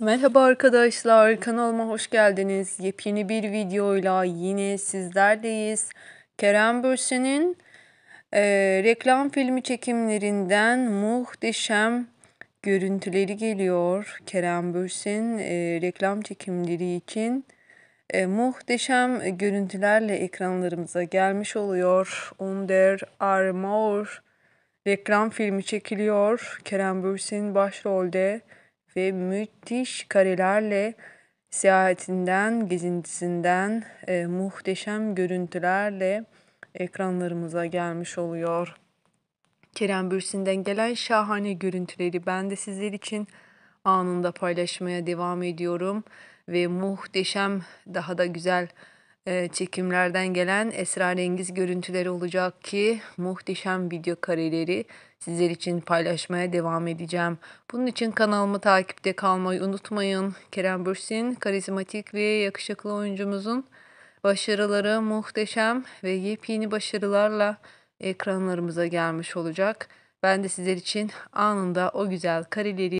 Merhaba arkadaşlar, kanalıma hoş geldiniz. Yepyeni bir videoyla yine sizlerleyiz. Kerem Bürsin'in e, reklam filmi çekimlerinden muhteşem görüntüleri geliyor. Kerem Bürsin e, reklam çekimleri için e, muhteşem görüntülerle ekranlarımıza gelmiş oluyor. Under Armour reklam filmi çekiliyor. Kerem Bürsin başrolde ve müthiş karelerle seyahatinden, gezintisinden e, muhteşem görüntülerle ekranlarımıza gelmiş oluyor. Kerem Bürsin'den gelen şahane görüntüleri ben de sizler için anında paylaşmaya devam ediyorum ve muhteşem daha da güzel ee, çekimlerden gelen esrarengiz görüntüler olacak ki muhteşem video kareleri sizler için paylaşmaya devam edeceğim. Bunun için kanalımı takipte kalmayı unutmayın. Kerem Bürsin karizmatik ve yakışıklı oyuncumuzun başarıları muhteşem ve yepyeni başarılarla ekranlarımıza gelmiş olacak. Ben de sizler için anında o güzel kareleri